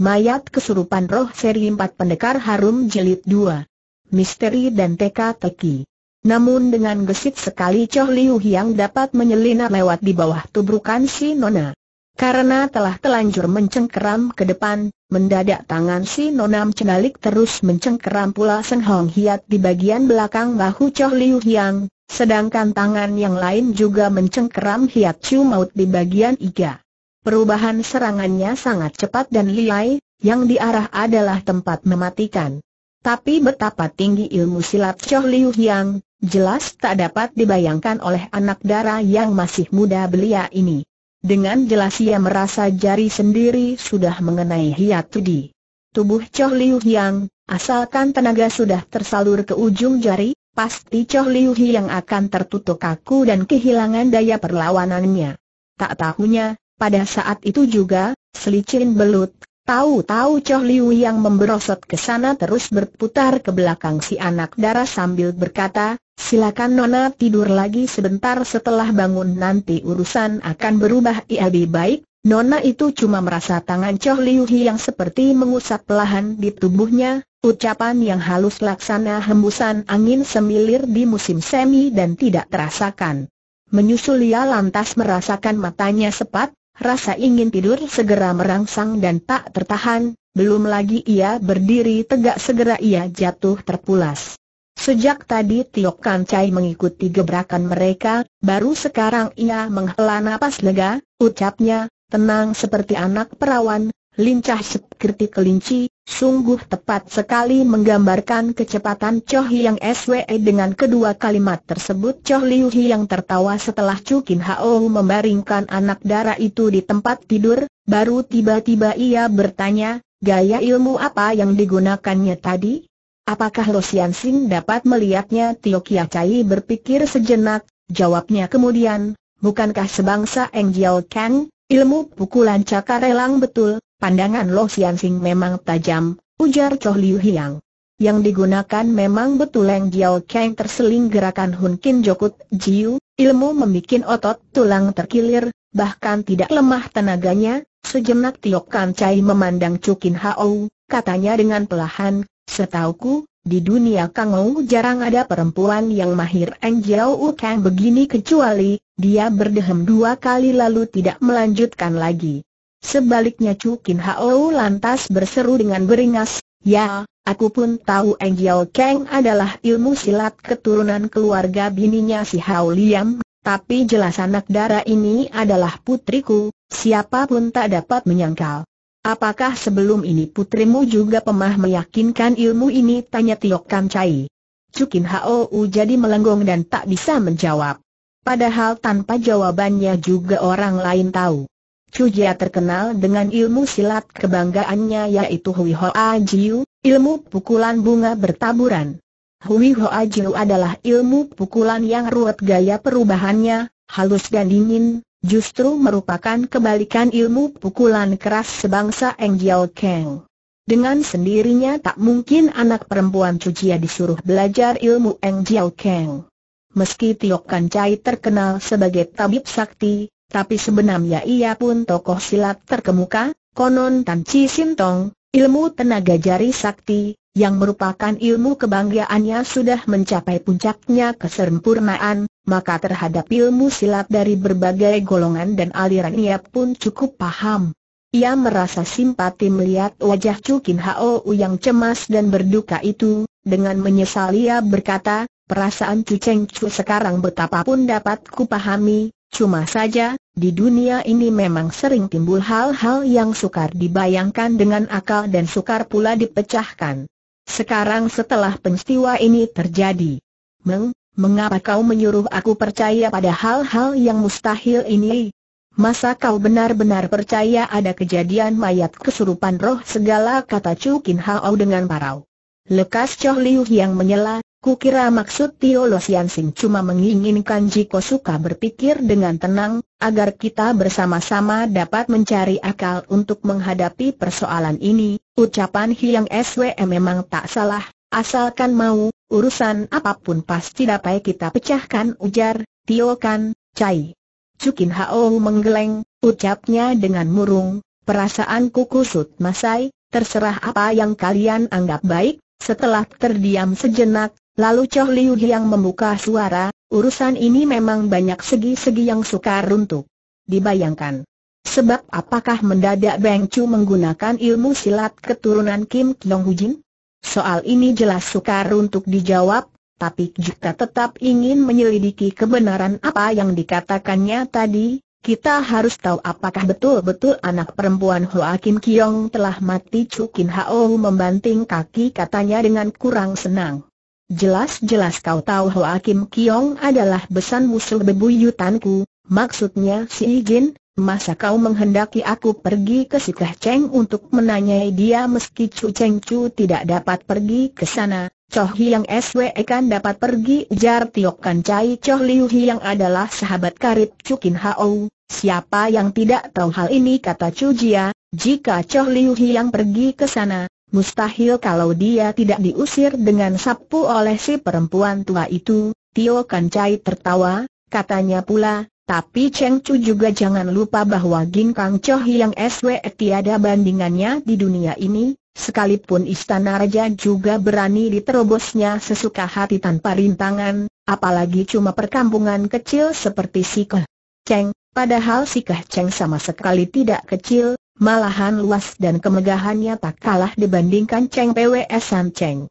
Mayat Kesurupan Roh Seri 4 Pendekar Harum jelit 2 Misteri dan Teka-Teki Namun dengan gesit sekali Choh Liu Hiang dapat menyelinap lewat di bawah tubrukan si Nona Karena telah telanjur mencengkeram ke depan, mendadak tangan si Nona mencengalik terus mencengkeram pula Seng Hong Hiat di bagian belakang bahu Choh Liu Hiang Sedangkan tangan yang lain juga mencengkeram Hiat Chu Maut di bagian iga Perubahan serangannya sangat cepat dan liai, yang diarah adalah tempat mematikan. Tapi betapa tinggi ilmu silat Choh Liu Hiang, jelas tak dapat dibayangkan oleh anak dara yang masih muda belia ini. Dengan jelas ia merasa jari sendiri sudah mengenai hiat tudi. Tubuh Choh Liu Hiang, asalkan tenaga sudah tersalur ke ujung jari, pasti Choh Liu Hiang akan tertutup kaku dan kehilangan daya perlawanannya. Tak tahunya, pada saat itu juga, selicin belut, tahu-tahu Choh Liu yang memberosot ke sana terus berputar ke belakang si anak darah sambil berkata, silakan Nona tidur lagi sebentar setelah bangun nanti urusan akan berubah ia lebih baik. Nona itu cuma merasa tangan Choh Liu yang seperti mengusap pelahan di tubuhnya, Ucapan yang halus laksana hembusan angin semilir di musim semi dan tidak terasakan. Menyusul ia lantas merasakan matanya sepat, rasa ingin tidur segera merangsang dan tak tertahan, belum lagi ia berdiri tegak segera ia jatuh terpulas. Sejak tadi Tiok Kan Chai mengikuti gebrakan mereka, baru sekarang ia menghela napas lega, ucapnya, tenang seperti anak perawan, lincah seperti kelinci, Sungguh tepat sekali menggambarkan kecepatan Choh Yang SWE dengan kedua kalimat tersebut Choh Liu yang tertawa setelah Chu Kin Hao membaringkan anak darah itu di tempat tidur, baru tiba-tiba ia bertanya, gaya ilmu apa yang digunakannya tadi? Apakah Lo Sian Sing dapat melihatnya Tio Kia Chai berpikir sejenak, jawabnya kemudian, bukankah sebangsa Eng Jiao Kang, ilmu pukulan cakar elang betul, Pandangan Lo Sian Sing memang tajam, ujar Choh Liu Hiang. Yang digunakan memang betul Leng Jiao Kang terseling gerakan Hun Kin Jokut Jiu, ilmu membuat otot tulang terkilir, bahkan tidak lemah tenaganya, sejenak Tio Kan Chai memandang Cukin Hao, katanya dengan pelahan, setauku, di dunia Kang Ou jarang ada perempuan yang mahir Eng Jiao U Kang begini kecuali, dia berdehem dua kali lalu tidak melanjutkan lagi. Sebaliknya Chu Kin Hao lantas berseru dengan beringas, Ya, aku pun tahu Eng Yau Kang adalah ilmu silat keturunan keluarga bininya si Hao Liam, tapi jelas anak darah ini adalah putriku, siapapun tak dapat menyangkal. Apakah sebelum ini putrimu juga pemah meyakinkan ilmu ini? Tanya Tio Kam Chai. Cukin Hao jadi melenggong dan tak bisa menjawab. Padahal tanpa jawabannya juga orang lain tahu. Chujia terkenal dengan ilmu silat kebanggaannya yaitu Hui Hoa Jiu, ilmu pukulan bunga bertaburan. Hui Hoa Jiu adalah ilmu pukulan yang ruwet gaya perubahannya, halus dan dingin, justru merupakan kebalikan ilmu pukulan keras sebangsa Eng Jiao Kang. Dengan sendirinya tak mungkin anak perempuan Chujia disuruh belajar ilmu Eng Jiao Kang. Meski Tio Kan Chai terkenal sebagai tabib sakti, tapi sebenarnya ia pun tokoh silat terkemuka, konon Tan Chi Sintong, ilmu tenaga jari sakti, yang merupakan ilmu kebanggaannya sudah mencapai puncaknya kesempurnaan, maka terhadap ilmu silat dari berbagai golongan dan aliran ia pun cukup paham. Ia merasa simpati melihat wajah Cukin Hao yang cemas dan berduka itu, dengan menyesal ia berkata, perasaan Cu Cheng Chu sekarang betapapun dapat kupahami, Cuma saja, di dunia ini memang sering timbul hal-hal yang sukar dibayangkan dengan akal dan sukar pula dipecahkan. Sekarang setelah peristiwa ini terjadi, Meng, mengapa kau menyuruh aku percaya pada hal-hal yang mustahil ini? Masa kau benar-benar percaya ada kejadian mayat kesurupan roh segala kata Chu Kin Hao dengan parau. Lekas Choh Liu yang menyela, Kukira maksud Tio Lo Sian Sing cuma menginginkan Jiko Suka berpikir dengan tenang, agar kita bersama-sama dapat mencari akal untuk menghadapi persoalan ini, ucapan Hiang SWM memang tak salah, asalkan mau, urusan apapun pasti dapat kita pecahkan ujar, Tio Kan, Cai. Cukin Hao menggeleng, ucapnya dengan murung, perasaanku kusut masai, terserah apa yang kalian anggap baik, setelah terdiam sejenak, Lalu Choh Liu yang membuka suara, urusan ini memang banyak segi-segi yang sukar untuk dibayangkan. Sebab apakah mendadak Beng Chu menggunakan ilmu silat keturunan Kim Kyong Hujin? Soal ini jelas sukar untuk dijawab, tapi jika tetap ingin menyelidiki kebenaran apa yang dikatakannya tadi, kita harus tahu apakah betul-betul anak perempuan Hoa Kim Kiong telah mati Chu Kin Hao membanting kaki katanya dengan kurang senang. Jelas-jelas kau tahu Hoa Kim Kiong adalah besan musuh bebuyutanku, maksudnya si Jin, masa kau menghendaki aku pergi ke si Cheng untuk menanyai dia meski Chu Cheng Chu tidak dapat pergi ke sana, Choh Hiang SWE kan dapat pergi ujar Tiok Kan Chai Choh Liu Hiang adalah sahabat karib Chu Kin Hao, siapa yang tidak tahu hal ini kata Chu Jia, jika Choh Liu Hiang pergi ke sana, Mustahil kalau dia tidak diusir dengan sapu oleh si perempuan tua itu, Tio Kancai tertawa, katanya pula, tapi Cheng Chu juga jangan lupa bahwa Gin Kang Cho yang SW tiada bandingannya di dunia ini, sekalipun istana raja juga berani diterobosnya sesuka hati tanpa rintangan, apalagi cuma perkampungan kecil seperti Keh Cheng, padahal Keh Cheng sama sekali tidak kecil, malahan luas dan kemegahannya tak kalah dibandingkan Cheng PWS San Cheng.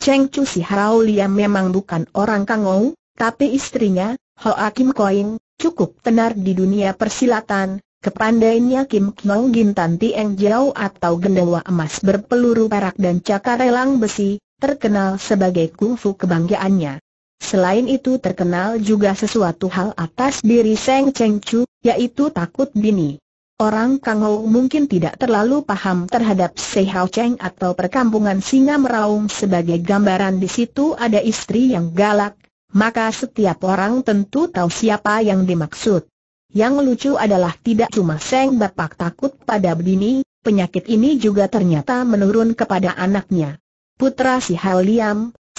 Cheng Chu si Hao Liam memang bukan orang kangou, tapi istrinya, Hoa Kim Koing, cukup tenar di dunia persilatan, kepandainya Kim Kiong Gintan Tieng Jiao atau gendawa emas berpeluru perak dan cakar elang besi, terkenal sebagai kungfu kebanggaannya. Selain itu terkenal juga sesuatu hal atas diri Seng Cheng Chu, yaitu takut bini. Orang Kang Ho mungkin tidak terlalu paham terhadap Sehao Cheng atau perkampungan singa meraung sebagai gambaran di situ ada istri yang galak, maka setiap orang tentu tahu siapa yang dimaksud. Yang lucu adalah tidak cuma Seng Bapak takut pada Bini, penyakit ini juga ternyata menurun kepada anaknya. Putra si Hao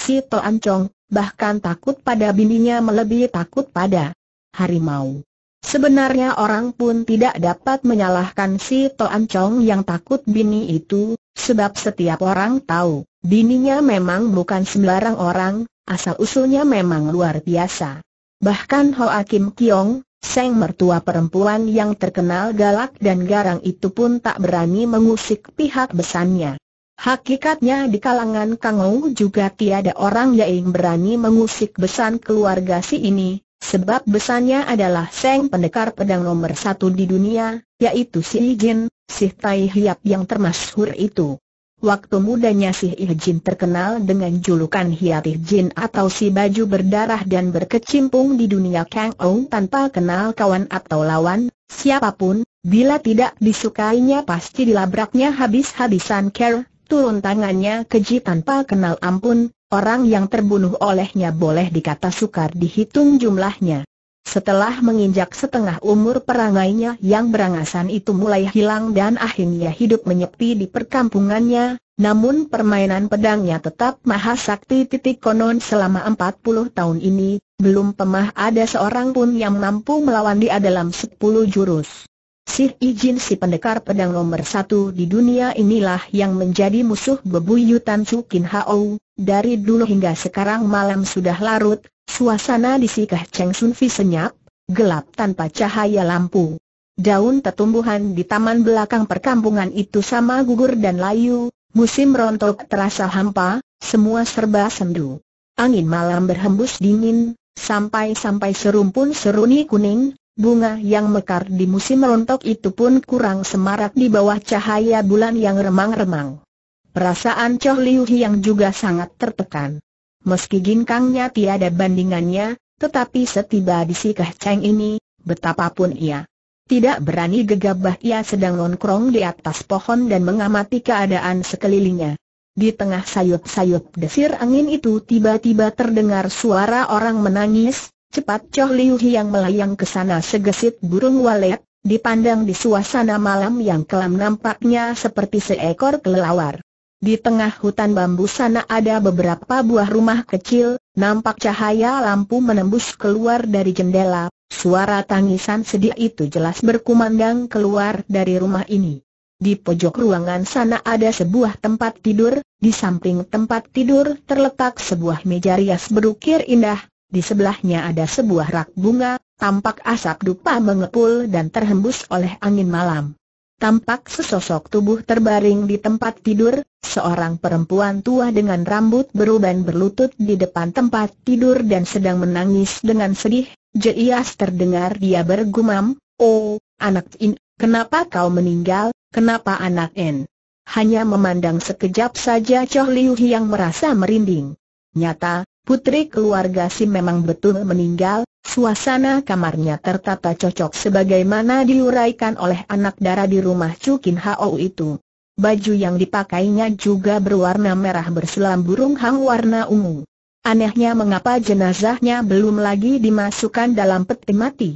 si Toan Chong, bahkan takut pada bininya melebihi takut pada harimau. Sebenarnya orang pun tidak dapat menyalahkan si Toan Chong yang takut bini itu, sebab setiap orang tahu, bininya memang bukan sembarang orang, asal-usulnya memang luar biasa. Bahkan Hoa ah Kim Kiong, Seng mertua perempuan yang terkenal galak dan garang itu pun tak berani mengusik pihak besannya. Hakikatnya di kalangan Kang Ou juga tiada orang yang berani mengusik besan keluarga si ini, Sebab besarnya adalah Seng Pendekar Pedang nomor satu di dunia, yaitu Si Ijin, Si Tai Hiap yang termasyhur itu. Waktu mudanya si Ijin terkenal dengan julukan Hiap Jin atau si baju berdarah dan berkecimpung di dunia Kang Ou tanpa kenal kawan atau lawan, siapapun, bila tidak disukainya pasti dilabraknya habis-habisan care, turun tangannya keji tanpa kenal ampun, Orang yang terbunuh olehnya boleh dikata sukar dihitung jumlahnya. Setelah menginjak setengah umur perangainya yang berangasan itu mulai hilang dan akhirnya hidup menyepi di perkampungannya, namun permainan pedangnya tetap maha sakti titik konon selama 40 tahun ini, belum pemah ada seorang pun yang mampu melawan dia dalam 10 jurus. Sih Ijin si pendekar pedang nomor satu di dunia inilah yang menjadi musuh bebuyutan Cukin Hao, dari dulu hingga sekarang malam sudah larut, suasana di si Cheng Sun Fi senyap, gelap tanpa cahaya lampu. Daun tetumbuhan di taman belakang perkampungan itu sama gugur dan layu, musim rontok terasa hampa, semua serba sendu. Angin malam berhembus dingin, sampai-sampai serumpun seruni kuning, Bunga yang mekar di musim rontok itu pun kurang semarak di bawah cahaya bulan yang remang-remang. Perasaan Choh Liu yang juga sangat tertekan. Meski ginkangnya tiada bandingannya, tetapi setiba di si Keh Cheng ini, betapapun ia tidak berani gegabah ia sedang nongkrong di atas pohon dan mengamati keadaan sekelilingnya. Di tengah sayup-sayup desir angin itu tiba-tiba terdengar suara orang menangis, Cepat Choh Liu yang melayang ke sana segesit burung walet, dipandang di suasana malam yang kelam nampaknya seperti seekor kelelawar. Di tengah hutan bambu sana ada beberapa buah rumah kecil, nampak cahaya lampu menembus keluar dari jendela, suara tangisan sedih itu jelas berkumandang keluar dari rumah ini. Di pojok ruangan sana ada sebuah tempat tidur, di samping tempat tidur terletak sebuah meja rias berukir indah, di sebelahnya ada sebuah rak bunga, tampak asap dupa mengepul dan terhembus oleh angin malam. Tampak sesosok tubuh terbaring di tempat tidur, seorang perempuan tua dengan rambut beruban berlutut di depan tempat tidur dan sedang menangis dengan sedih, jeias terdengar dia bergumam, Oh, anak in, kenapa kau meninggal, kenapa anak in? Hanya memandang sekejap saja Choh Liu yang merasa merinding. Nyata, Putri keluarga Sim memang betul meninggal, suasana kamarnya tertata cocok sebagaimana diuraikan oleh anak darah di rumah Cukin Hao itu. Baju yang dipakainya juga berwarna merah berselam burung hang warna ungu. Anehnya mengapa jenazahnya belum lagi dimasukkan dalam peti mati.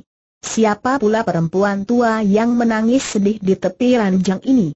Siapa pula perempuan tua yang menangis sedih di tepi ranjang ini?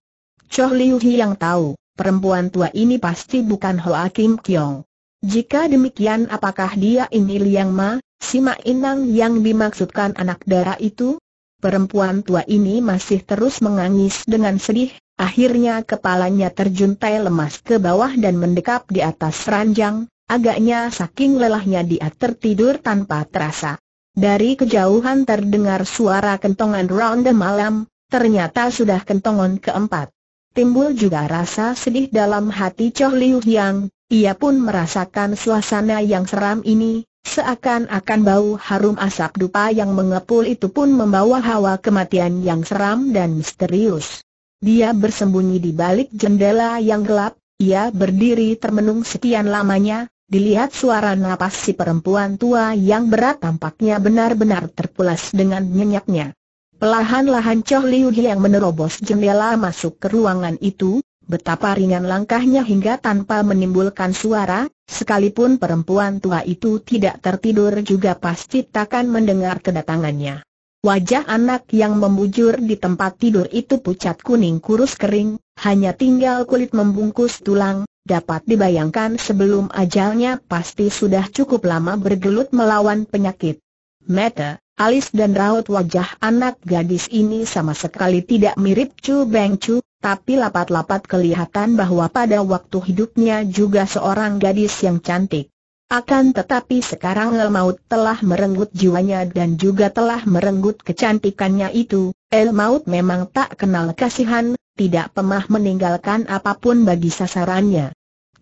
Choh Liu Hi yang tahu, perempuan tua ini pasti bukan Hoa Kim Kyong. Jika demikian apakah dia ini Liang Ma, si Ma Inang yang dimaksudkan anak darah itu? Perempuan tua ini masih terus mengangis dengan sedih, akhirnya kepalanya terjuntai lemas ke bawah dan mendekap di atas ranjang, agaknya saking lelahnya dia tertidur tanpa terasa. Dari kejauhan terdengar suara kentongan ronde malam, ternyata sudah kentongan keempat. Timbul juga rasa sedih dalam hati Choh Liu Yang, ia pun merasakan suasana yang seram ini, seakan-akan bau harum asap dupa yang mengepul itu pun membawa hawa kematian yang seram dan misterius. Dia bersembunyi di balik jendela yang gelap, ia berdiri termenung sekian lamanya, Dilihat suara napas si perempuan tua yang berat tampaknya benar-benar terpulas dengan nyenyaknya. Pelahan-lahan Choh Liu yang menerobos jendela masuk ke ruangan itu, betapa ringan langkahnya hingga tanpa menimbulkan suara, sekalipun perempuan tua itu tidak tertidur juga pasti takkan mendengar kedatangannya. Wajah anak yang membujur di tempat tidur itu pucat kuning kurus kering, hanya tinggal kulit membungkus tulang, dapat dibayangkan sebelum ajalnya pasti sudah cukup lama bergelut melawan penyakit. Mata, alis dan raut wajah anak gadis ini sama sekali tidak mirip Chu Beng Chu, tapi lapat-lapat kelihatan bahwa pada waktu hidupnya juga seorang gadis yang cantik. Akan tetapi sekarang El Maut telah merenggut jiwanya dan juga telah merenggut kecantikannya itu. El Maut memang tak kenal kasihan, tidak pemah meninggalkan apapun bagi sasarannya.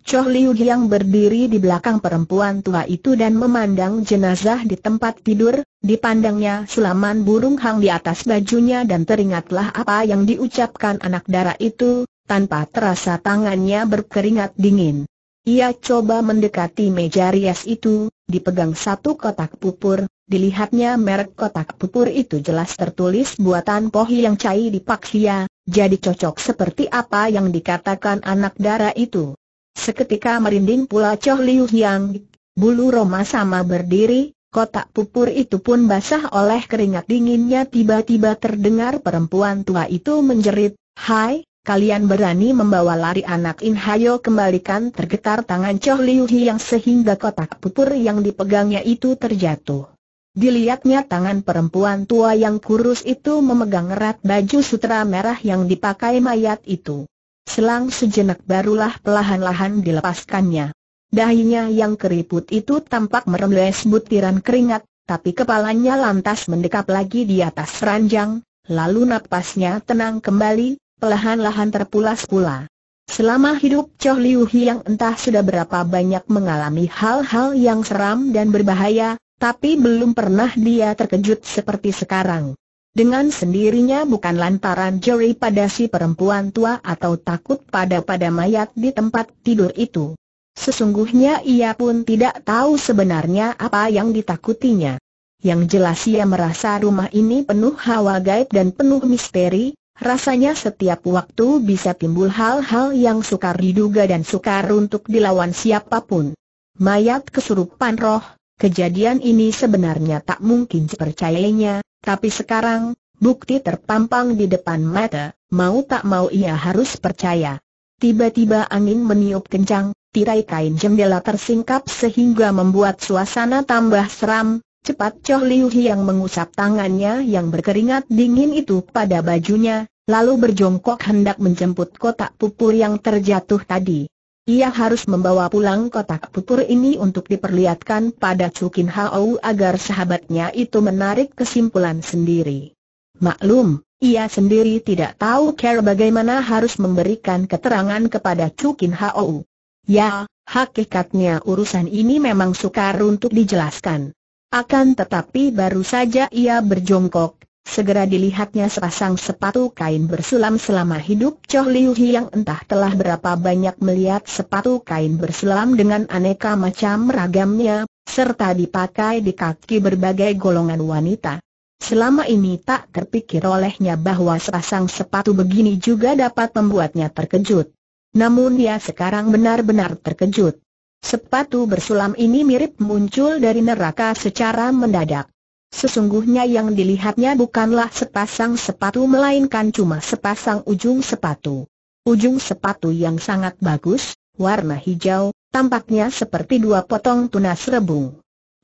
Cho Liu yang berdiri di belakang perempuan tua itu dan memandang jenazah di tempat tidur, dipandangnya sulaman burung hang di atas bajunya dan teringatlah apa yang diucapkan anak darah itu, tanpa terasa tangannya berkeringat dingin. Ia coba mendekati meja rias itu, dipegang satu kotak pupur, dilihatnya merek kotak pupur itu jelas tertulis buatan Pohi yang cair di Paksia, jadi cocok seperti apa yang dikatakan anak darah itu. Seketika merinding pula Choh Liu Yang. Bulu Roma sama berdiri, kotak pupur itu pun basah oleh keringat dinginnya tiba-tiba terdengar perempuan tua itu menjerit, Hai, kalian berani membawa lari anak In Hayo kembalikan tergetar tangan Choh Liu Yang sehingga kotak pupur yang dipegangnya itu terjatuh. Dilihatnya tangan perempuan tua yang kurus itu memegang erat baju sutra merah yang dipakai mayat itu. Selang sejenak barulah pelahan lahan dilepaskannya. Dahinya yang keriput itu tampak meremles butiran keringat, tapi kepalanya lantas mendekap lagi di atas ranjang, lalu napasnya tenang kembali, pelahan lahan terpulas pula. Selama hidup Choh Liu yang entah sudah berapa banyak mengalami hal-hal yang seram dan berbahaya, tapi belum pernah dia terkejut seperti sekarang dengan sendirinya bukan lantaran jeri pada si perempuan tua atau takut pada-pada mayat di tempat tidur itu. Sesungguhnya ia pun tidak tahu sebenarnya apa yang ditakutinya. Yang jelas ia merasa rumah ini penuh hawa gaib dan penuh misteri, rasanya setiap waktu bisa timbul hal-hal yang sukar diduga dan sukar untuk dilawan siapapun. Mayat kesurupan roh, kejadian ini sebenarnya tak mungkin dipercayainya, tapi sekarang, bukti terpampang di depan mata, mau tak mau ia harus percaya. Tiba-tiba angin meniup kencang, tirai kain jendela tersingkap sehingga membuat suasana tambah seram, Cepat Choh Liu yang mengusap tangannya yang berkeringat dingin itu pada bajunya, lalu berjongkok hendak menjemput kotak pupur yang terjatuh tadi. Ia harus membawa pulang kotak pupur ini untuk diperlihatkan pada Cukin Hao agar sahabatnya itu menarik kesimpulan sendiri. Maklum, ia sendiri tidak tahu cara bagaimana harus memberikan keterangan kepada Cukin Hao. Ya, hakikatnya urusan ini memang sukar untuk dijelaskan. Akan tetapi baru saja ia berjongkok, Segera dilihatnya sepasang sepatu kain bersulam selama hidup Choh Liu Hi yang entah telah berapa banyak melihat sepatu kain bersulam dengan aneka macam ragamnya, serta dipakai di kaki berbagai golongan wanita. Selama ini tak terpikir olehnya bahwa sepasang sepatu begini juga dapat membuatnya terkejut. Namun dia sekarang benar-benar terkejut. Sepatu bersulam ini mirip muncul dari neraka secara mendadak. Sesungguhnya yang dilihatnya bukanlah sepasang sepatu melainkan cuma sepasang ujung sepatu. Ujung sepatu yang sangat bagus, warna hijau, tampaknya seperti dua potong tunas rebung.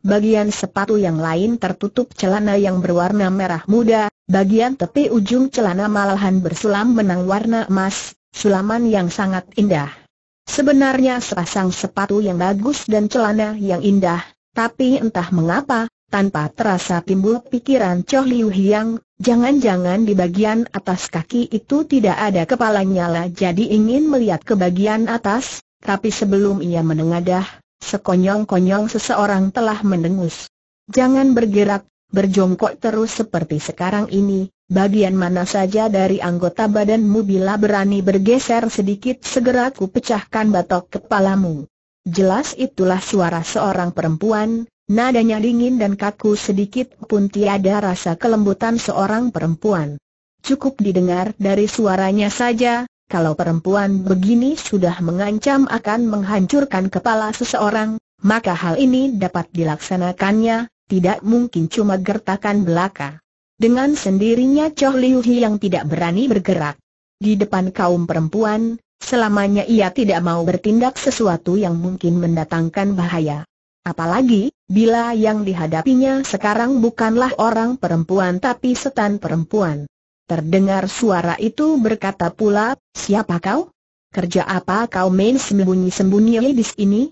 Bagian sepatu yang lain tertutup celana yang berwarna merah muda, bagian tepi ujung celana malahan bersulam benang warna emas, sulaman yang sangat indah. Sebenarnya sepasang sepatu yang bagus dan celana yang indah, tapi entah mengapa, tanpa terasa timbul pikiran Choh Liu Hiang, jangan-jangan di bagian atas kaki itu tidak ada kepalanya lah jadi ingin melihat ke bagian atas, tapi sebelum ia menengadah, sekonyong-konyong seseorang telah mendengus. Jangan bergerak, berjongkok terus seperti sekarang ini, bagian mana saja dari anggota badanmu bila berani bergeser sedikit segera ku pecahkan batok kepalamu. Jelas itulah suara seorang perempuan, Nadanya dingin dan kaku sedikit pun tiada rasa kelembutan seorang perempuan. Cukup didengar dari suaranya saja, kalau perempuan begini sudah mengancam akan menghancurkan kepala seseorang, maka hal ini dapat dilaksanakannya, tidak mungkin cuma gertakan belaka. Dengan sendirinya Choh Liu Hi yang tidak berani bergerak. Di depan kaum perempuan, selamanya ia tidak mau bertindak sesuatu yang mungkin mendatangkan bahaya. Apalagi, bila yang dihadapinya sekarang bukanlah orang perempuan tapi setan perempuan. Terdengar suara itu berkata pula, siapa kau? Kerja apa kau main sembunyi-sembunyi di sini?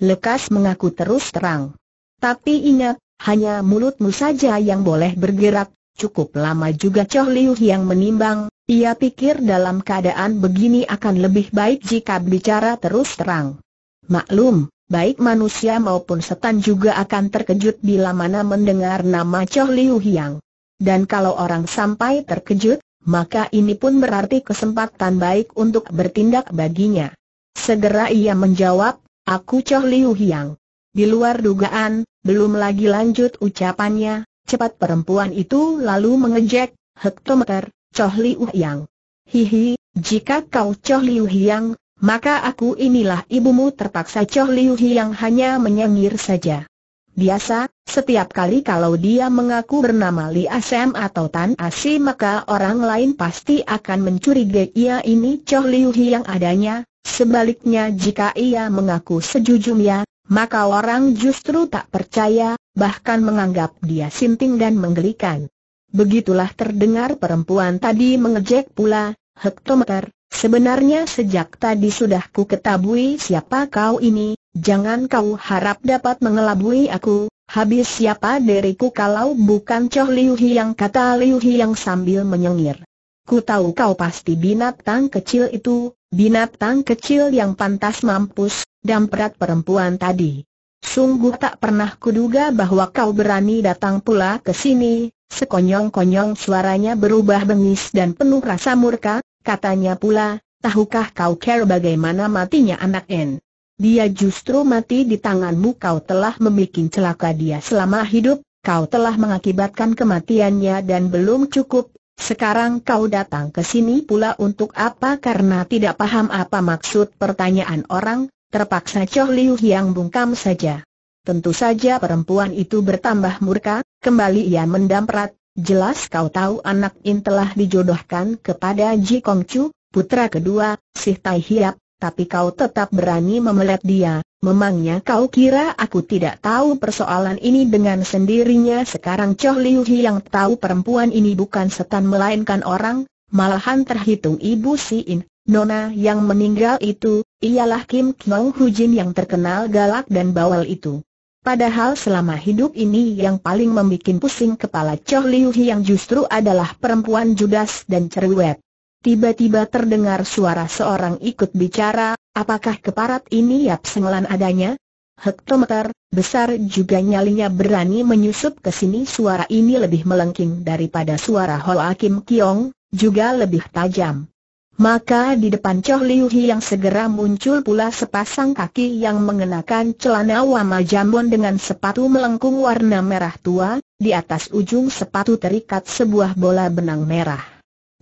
Lekas mengaku terus terang. Tapi ingat, hanya mulutmu saja yang boleh bergerak, cukup lama juga Choh Liu yang menimbang, ia pikir dalam keadaan begini akan lebih baik jika bicara terus terang. Maklum, baik manusia maupun setan juga akan terkejut bila mana mendengar nama Choh Liu Hiang. Dan kalau orang sampai terkejut, maka ini pun berarti kesempatan baik untuk bertindak baginya. Segera ia menjawab, aku Choh Liu Hiang. Di luar dugaan, belum lagi lanjut ucapannya, cepat perempuan itu lalu mengejek, hektometer, Choh Liu Hiang. Hihi, jika kau Choh Liu Hiang, maka aku inilah ibumu terpaksa Choh Liu yang hanya menyengir saja. Biasa, setiap kali kalau dia mengaku bernama Li Asem atau Tan Asi maka orang lain pasti akan mencurigai ia ini Choh Liu yang adanya, sebaliknya jika ia mengaku sejujurnya, maka orang justru tak percaya, bahkan menganggap dia sinting dan menggelikan. Begitulah terdengar perempuan tadi mengejek pula, hektometer, Sebenarnya sejak tadi sudah ku ketabui siapa kau ini, jangan kau harap dapat mengelabui aku, habis siapa diriku kalau bukan Choh Liu yang kata Liu yang sambil menyengir. Ku tahu kau pasti binatang kecil itu, binatang kecil yang pantas mampus, dan damprat perempuan tadi. Sungguh tak pernah kuduga bahwa kau berani datang pula ke sini, sekonyong-konyong suaranya berubah bengis dan penuh rasa murka, Katanya pula, tahukah kau care bagaimana matinya anak N? Dia justru mati di tanganmu kau telah membuat celaka dia selama hidup, kau telah mengakibatkan kematiannya dan belum cukup, sekarang kau datang ke sini pula untuk apa karena tidak paham apa maksud pertanyaan orang, terpaksa Choh Liu yang bungkam saja. Tentu saja perempuan itu bertambah murka, kembali ia mendamprat, Jelas kau tahu anak In telah dijodohkan kepada Ji Kong Chu, putra kedua, Si Tai Hiap, tapi kau tetap berani memelet dia, memangnya kau kira aku tidak tahu persoalan ini dengan sendirinya sekarang Choh Liu Hi yang tahu perempuan ini bukan setan melainkan orang, malahan terhitung ibu Si In, nona yang meninggal itu, ialah Kim Kong Hu Jin yang terkenal galak dan bawal itu. Padahal selama hidup ini yang paling membuat pusing kepala Choh Liu yang justru adalah perempuan judas dan cerewet. Tiba-tiba terdengar suara seorang ikut bicara, apakah keparat ini Yap Senglan adanya? Hektometer, besar juga nyalinya berani menyusup ke sini suara ini lebih melengking daripada suara Hol Kim Kiong, juga lebih tajam. Maka di depan Choh Liu yang segera muncul pula sepasang kaki yang mengenakan celana wama jambon dengan sepatu melengkung warna merah tua, di atas ujung sepatu terikat sebuah bola benang merah.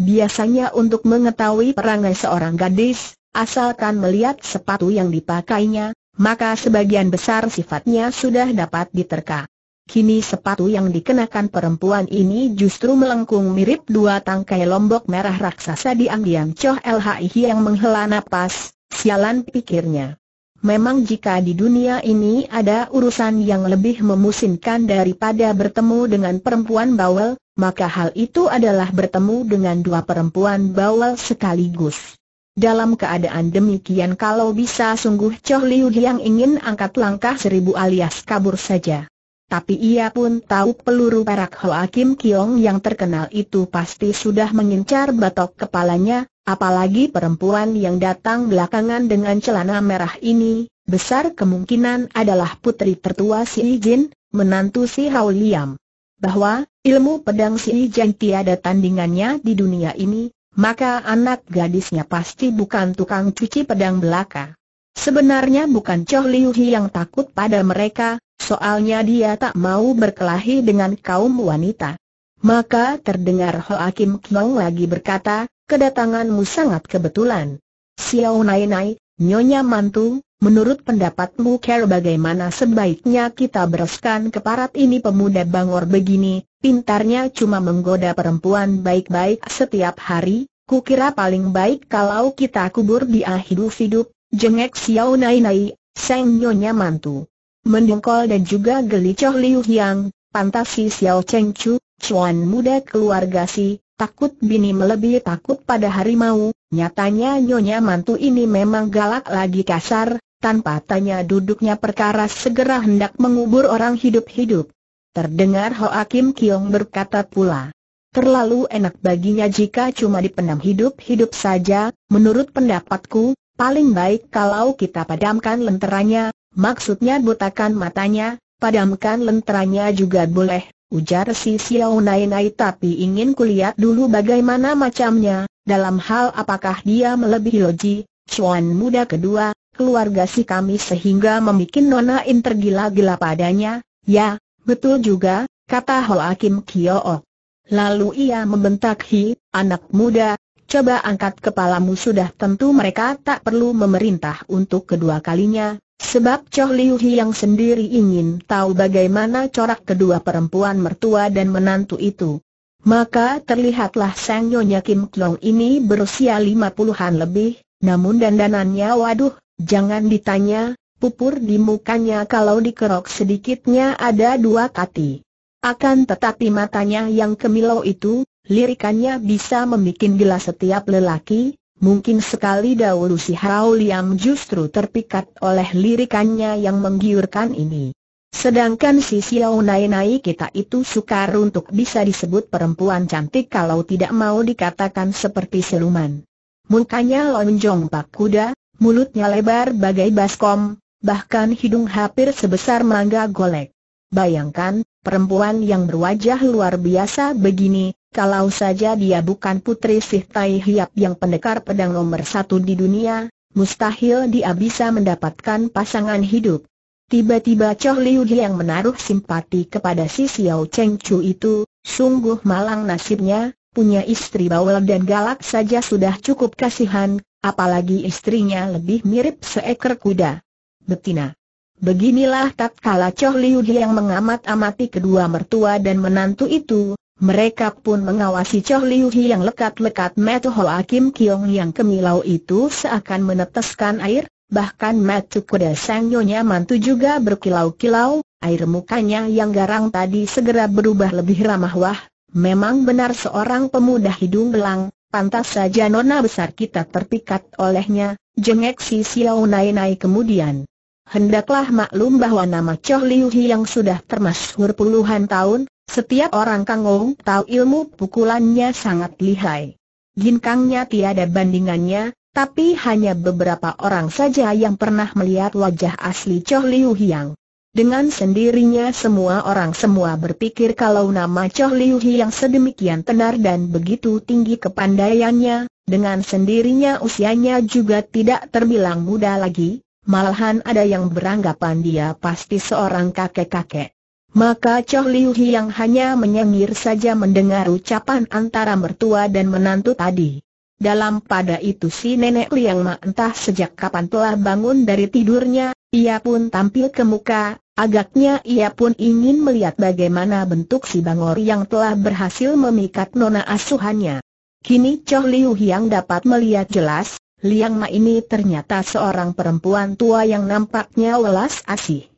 Biasanya untuk mengetahui perangai seorang gadis, asalkan melihat sepatu yang dipakainya, maka sebagian besar sifatnya sudah dapat diterka. Kini sepatu yang dikenakan perempuan ini justru melengkung mirip dua tangkai lombok merah raksasa di ambian Choh Lhi yang menghela napas, sialan pikirnya. Memang jika di dunia ini ada urusan yang lebih memusinkan daripada bertemu dengan perempuan bawel, maka hal itu adalah bertemu dengan dua perempuan bawel sekaligus. Dalam keadaan demikian kalau bisa sungguh Choh Liu yang ingin angkat langkah seribu alias kabur saja. Tapi ia pun tahu peluru perak Hoa Kim Kiong yang terkenal itu pasti sudah mengincar batok kepalanya, apalagi perempuan yang datang belakangan dengan celana merah ini, besar kemungkinan adalah putri tertua Si Jin, menantu Si Hao Liam. Bahwa, ilmu pedang Si Jin tiada tandingannya di dunia ini, maka anak gadisnya pasti bukan tukang cuci pedang belaka. Sebenarnya bukan Choh Liu Hi yang takut pada mereka, Soalnya dia tak mau berkelahi dengan kaum wanita. Maka terdengar Ho Hakim Kiong lagi berkata, kedatanganmu sangat kebetulan. Xiao Nai Nai, Nyonya Mantu, menurut pendapatmu Care bagaimana sebaiknya kita bereskan keparat ini pemuda bangor begini, pintarnya cuma menggoda perempuan baik-baik setiap hari, kukira paling baik kalau kita kubur di hidup-hidup, jengek Xiao Nai Nai, Seng Nyonya Mantu mendengkol dan juga gelicoh Liu Yang, pantas si Xiao Cheng Chu, cuan muda keluarga si, takut bini melebihi takut pada harimau, nyatanya nyonya mantu ini memang galak lagi kasar, tanpa tanya duduknya perkara segera hendak mengubur orang hidup-hidup. Terdengar Ho akim Kiong berkata pula. Terlalu enak baginya jika cuma dipendam hidup-hidup saja, menurut pendapatku, paling baik kalau kita padamkan lenteranya, Maksudnya butakan matanya, padamkan lenteranya juga boleh, ujar si Xiao Nai Nai tapi ingin kulihat dulu bagaimana macamnya, dalam hal apakah dia melebihi Loji, cuan muda kedua, keluarga si kami sehingga membuat Nona In tergila-gila padanya, ya, betul juga, kata Hoakim Kiook. Lalu ia membentak Hi, anak muda, coba angkat kepalamu sudah tentu mereka tak perlu memerintah untuk kedua kalinya, Sebab Choh Liu yang sendiri ingin tahu bagaimana corak kedua perempuan mertua dan menantu itu. Maka terlihatlah sang Nyonya Kim Klong ini berusia lima puluhan lebih, namun dandanannya waduh, jangan ditanya, pupur di mukanya kalau dikerok sedikitnya ada dua kati. Akan tetapi matanya yang kemilau itu, lirikannya bisa memikin gila setiap lelaki, Mungkin sekali dahulu si Hao Liam justru terpikat oleh lirikannya yang menggiurkan ini. Sedangkan si Xiao Nai Nai kita itu sukar untuk bisa disebut perempuan cantik kalau tidak mau dikatakan seperti seluman. Mukanya lonjong pak kuda, mulutnya lebar bagai baskom, bahkan hidung hampir sebesar mangga golek. Bayangkan, perempuan yang berwajah luar biasa begini, kalau saja dia bukan putri Sih Tai Hiap yang pendekar pedang nomor satu di dunia, mustahil dia bisa mendapatkan pasangan hidup. Tiba-tiba Choh Liu yang menaruh simpati kepada si Xiao Cheng Chu itu, sungguh malang nasibnya, punya istri bawel dan galak saja sudah cukup kasihan, apalagi istrinya lebih mirip seekor kuda. Betina. Beginilah tatkala Choh Liu yang mengamat-amati kedua mertua dan menantu itu, mereka pun mengawasi Choh Liu Hi yang lekat-lekat Metu Hoa ah Kim Kiong yang kemilau itu seakan meneteskan air, bahkan Metu Kuda Sang Nyonya Mantu juga berkilau-kilau, air mukanya yang garang tadi segera berubah lebih ramah wah, memang benar seorang pemuda hidung belang, pantas saja nona besar kita terpikat olehnya, jengek si Xiao Nai Nai kemudian. Hendaklah maklum bahwa nama Choh Liu Hi yang sudah termasuk puluhan tahun, setiap orang Kangong tahu ilmu pukulannya sangat lihai. Ginkangnya tiada bandingannya, tapi hanya beberapa orang saja yang pernah melihat wajah asli Choh Liu Hiang. Dengan sendirinya semua orang semua berpikir kalau nama Choh Liu Hiang sedemikian tenar dan begitu tinggi kepandaiannya, dengan sendirinya usianya juga tidak terbilang muda lagi, malahan ada yang beranggapan dia pasti seorang kakek-kakek. Maka Choh Liu yang hanya menyengir saja mendengar ucapan antara mertua dan menantu tadi. Dalam pada itu si nenek Liang Ma entah sejak kapan telah bangun dari tidurnya, ia pun tampil ke muka, agaknya ia pun ingin melihat bagaimana bentuk si Bangor yang telah berhasil memikat nona asuhannya. Kini Choh Liu yang dapat melihat jelas, Liang Ma ini ternyata seorang perempuan tua yang nampaknya welas asih.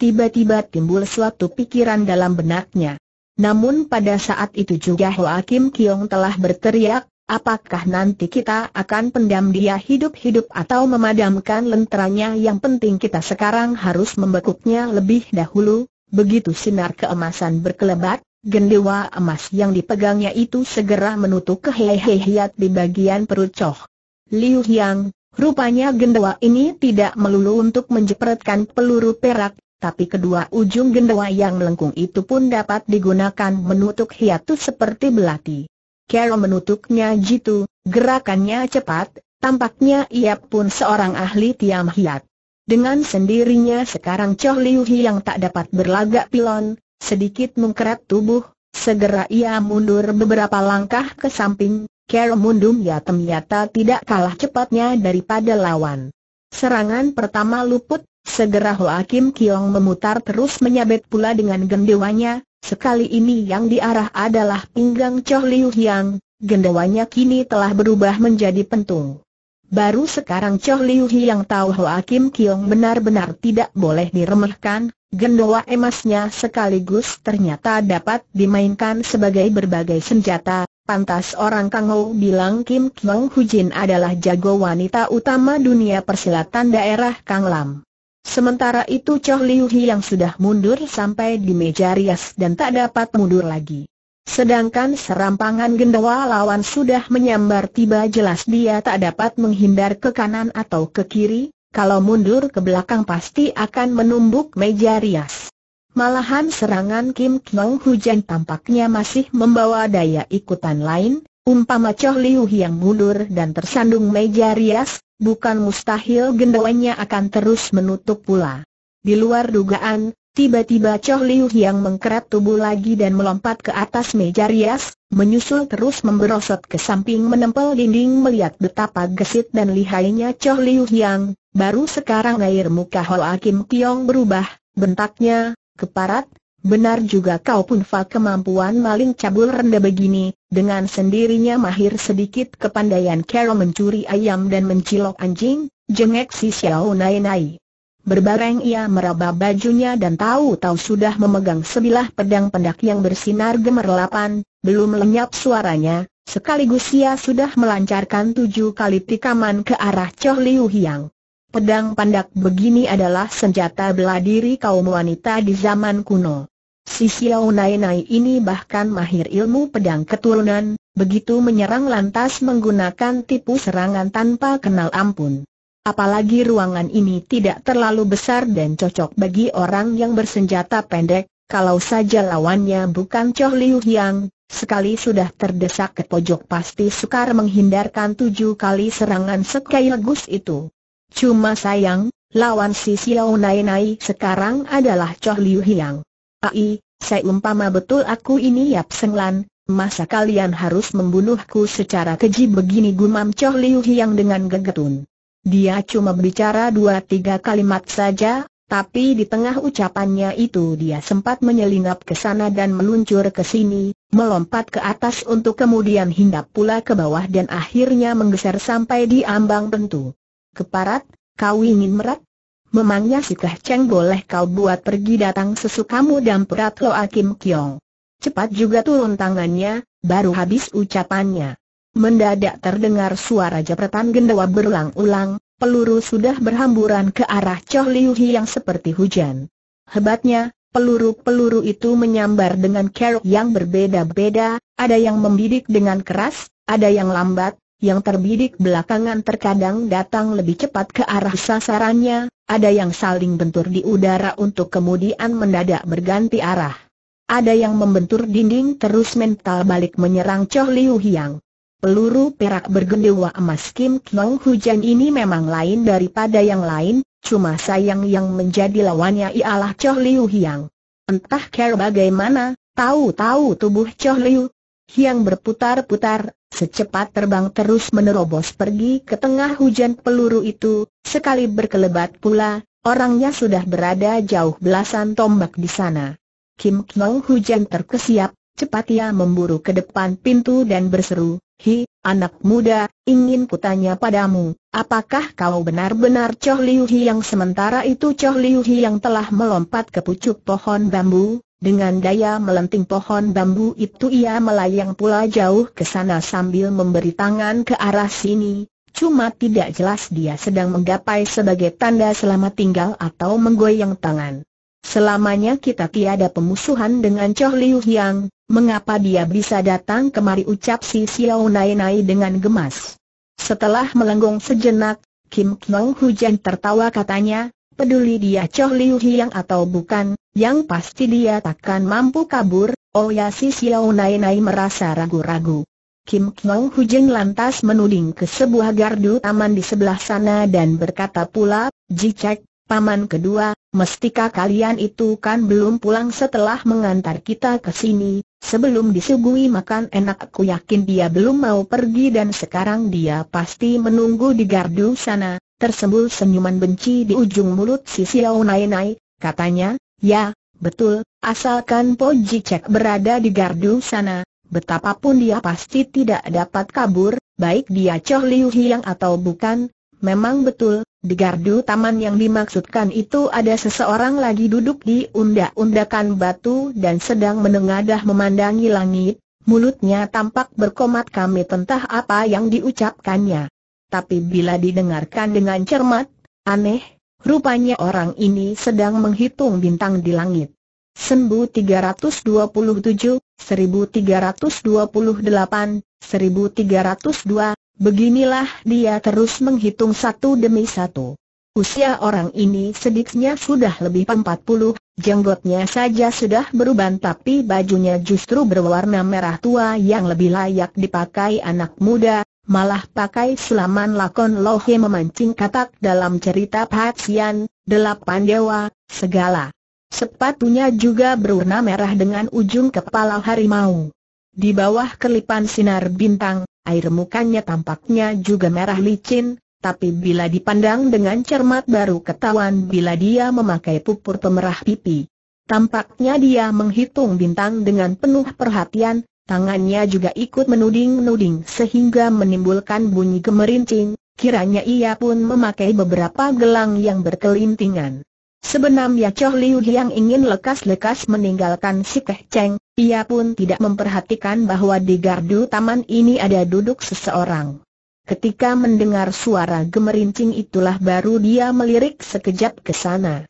Tiba-tiba timbul suatu pikiran dalam benaknya. Namun pada saat itu juga Hoa Kim Kiong telah berteriak, apakah nanti kita akan pendam dia hidup-hidup atau memadamkan lenteranya yang penting kita sekarang harus membekuknya lebih dahulu, begitu sinar keemasan berkelebat, gendewa emas yang dipegangnya itu segera menutup keheheheyat di bagian perut Choh. Liu Yang, rupanya gendewa ini tidak melulu untuk menjepretkan peluru perak, tapi kedua ujung gendawa yang melengkung itu pun dapat digunakan menutup hiatus seperti belati. Kero menutupnya jitu, gerakannya cepat, tampaknya ia pun seorang ahli tiam hiat. Dengan sendirinya sekarang Choh Liu yang tak dapat berlagak pilon, sedikit mengkerat tubuh, segera ia mundur beberapa langkah ke samping, Kero mundum ya ternyata tidak kalah cepatnya daripada lawan. Serangan pertama luput, Segera Hoa Kim Kiong memutar terus menyabet pula dengan gendewanya, sekali ini yang diarah adalah pinggang Choh Liu Hiang, gendewanya kini telah berubah menjadi pentung. Baru sekarang Choh Liu Hiang tahu Hoa Kim Kiong benar-benar tidak boleh diremehkan, gendewa emasnya sekaligus ternyata dapat dimainkan sebagai berbagai senjata, Pantas orang Kang Ho bilang Kim Kyong Hujin adalah jago wanita utama dunia persilatan daerah Kang Lam. Sementara itu Choh Liu Hi yang sudah mundur sampai di meja rias dan tak dapat mundur lagi. Sedangkan serampangan gendawa lawan sudah menyambar tiba jelas dia tak dapat menghindar ke kanan atau ke kiri, kalau mundur ke belakang pasti akan menumbuk meja rias. Malahan serangan Kim Kyong Hujan tampaknya masih membawa daya ikutan lain, umpama Choh Liu Hi yang mundur dan tersandung meja rias, bukan mustahil gendawanya akan terus menutup pula. Di luar dugaan, tiba-tiba Choh Liu yang mengkerat tubuh lagi dan melompat ke atas meja rias, menyusul terus memberosot ke samping menempel dinding melihat betapa gesit dan lihainya Choh Liu yang, baru sekarang air muka Hoa Kim Tiong berubah, bentaknya, keparat, Benar juga kau pun fa kemampuan maling cabul rendah begini, dengan sendirinya mahir sedikit kepandaian Carol mencuri ayam dan mencilok anjing, jengek si Xiao Nai Nai. Berbareng ia meraba bajunya dan tahu-tahu sudah memegang sebilah pedang pendak yang bersinar gemerlapan, belum lenyap suaranya, sekaligus ia sudah melancarkan tujuh kali tikaman ke arah Choh Liu Hiang. Pedang pandak begini adalah senjata bela diri kaum wanita di zaman kuno. Si Xiao Nai Nai ini bahkan mahir ilmu pedang keturunan, begitu menyerang lantas menggunakan tipu serangan tanpa kenal ampun. Apalagi ruangan ini tidak terlalu besar dan cocok bagi orang yang bersenjata pendek, kalau saja lawannya bukan Choh Liu sekali sudah terdesak ke pojok pasti sukar menghindarkan tujuh kali serangan sekaligus itu. Cuma sayang, lawan si Xiao Nai Nai sekarang adalah Choh Liu Ai, saya umpama betul aku ini Yap Senglan, masa kalian harus membunuhku secara keji begini gumam Choh Liu Hiang dengan gegetun. Dia cuma bicara dua tiga kalimat saja, tapi di tengah ucapannya itu dia sempat menyelinap ke sana dan meluncur ke sini, melompat ke atas untuk kemudian hinggap pula ke bawah dan akhirnya menggeser sampai di ambang pintu. Keparat, kau ingin merat? Memangnya si Kah Cheng boleh kau buat pergi datang sesukamu dan perat Lo Akim Kiong. Cepat juga turun tangannya, baru habis ucapannya. Mendadak terdengar suara jepretan gendawa berulang-ulang, peluru sudah berhamburan ke arah Choh Liu Hi yang seperti hujan. Hebatnya, peluru-peluru itu menyambar dengan keruk yang berbeda-beda, ada yang membidik dengan keras, ada yang lambat, yang terbidik belakangan terkadang datang lebih cepat ke arah sasarannya, ada yang saling bentur di udara untuk kemudian mendadak berganti arah. Ada yang membentur dinding terus mental balik menyerang Choh Liu Hiang. Peluru perak bergendewa emas Kim Kong hujan ini memang lain daripada yang lain, cuma sayang yang menjadi lawannya ialah Choh Liu Hiang. Entah care bagaimana, tahu-tahu tubuh Choh Liu Hiang berputar-putar, Secepat terbang terus menerobos pergi ke tengah hujan peluru itu, sekali berkelebat pula, orangnya sudah berada jauh belasan tombak di sana. Kim Kyong hujan terkesiap, cepat ia memburu ke depan pintu dan berseru, Hi, anak muda, ingin kutanya padamu, apakah kau benar-benar Choh Liu Hi yang sementara itu Choh Liu Hi yang telah melompat ke pucuk pohon bambu, dengan daya melenting pohon bambu itu ia melayang pula jauh ke sana sambil memberi tangan ke arah sini, cuma tidak jelas dia sedang menggapai sebagai tanda selamat tinggal atau menggoyang tangan. Selamanya kita tiada pemusuhan dengan Choh Liu Yang, mengapa dia bisa datang kemari ucap si Xiao Nai Nai dengan gemas. Setelah melenggong sejenak, Kim Kong Hujan tertawa katanya, peduli dia Choh Liu Hiang atau bukan, yang pasti dia takkan mampu kabur, Oh ya, si Xiao Nai Nai merasa ragu-ragu. Kim Kong Hujeng lantas menuding ke sebuah gardu taman di sebelah sana dan berkata pula, Ji Jicek, paman kedua, mestika kalian itu kan belum pulang setelah mengantar kita ke sini, sebelum disuguhi makan enak aku yakin dia belum mau pergi dan sekarang dia pasti menunggu di gardu sana, tersembul senyuman benci di ujung mulut si Xiao Nai Nai, katanya, ya, betul, asalkan Po Ji Cek berada di gardu sana, betapapun dia pasti tidak dapat kabur, baik dia Choh Liu Hiang atau bukan, memang betul, di gardu taman yang dimaksudkan itu ada seseorang lagi duduk di undak-undakan batu dan sedang menengadah memandangi langit, mulutnya tampak berkomat kami tentah apa yang diucapkannya tapi bila didengarkan dengan cermat, aneh, rupanya orang ini sedang menghitung bintang di langit. Sembu 327, 1328, 1302, beginilah dia terus menghitung satu demi satu. Usia orang ini sediknya sudah lebih 40, jenggotnya saja sudah beruban tapi bajunya justru berwarna merah tua yang lebih layak dipakai anak muda, malah pakai selaman lakon Lohe memancing katak dalam cerita Patsian, delapan dewa, segala. Sepatunya juga berwarna merah dengan ujung kepala harimau. Di bawah kelipan sinar bintang, air mukanya tampaknya juga merah licin, tapi bila dipandang dengan cermat baru ketahuan bila dia memakai pupur pemerah pipi. Tampaknya dia menghitung bintang dengan penuh perhatian, Tangannya juga ikut menuding-nuding sehingga menimbulkan bunyi gemerincing, kiranya ia pun memakai beberapa gelang yang berkelintingan. Sebenarnya Choh Liu yang ingin lekas-lekas meninggalkan si Keh Cheng, ia pun tidak memperhatikan bahwa di gardu taman ini ada duduk seseorang. Ketika mendengar suara gemerincing itulah baru dia melirik sekejap ke sana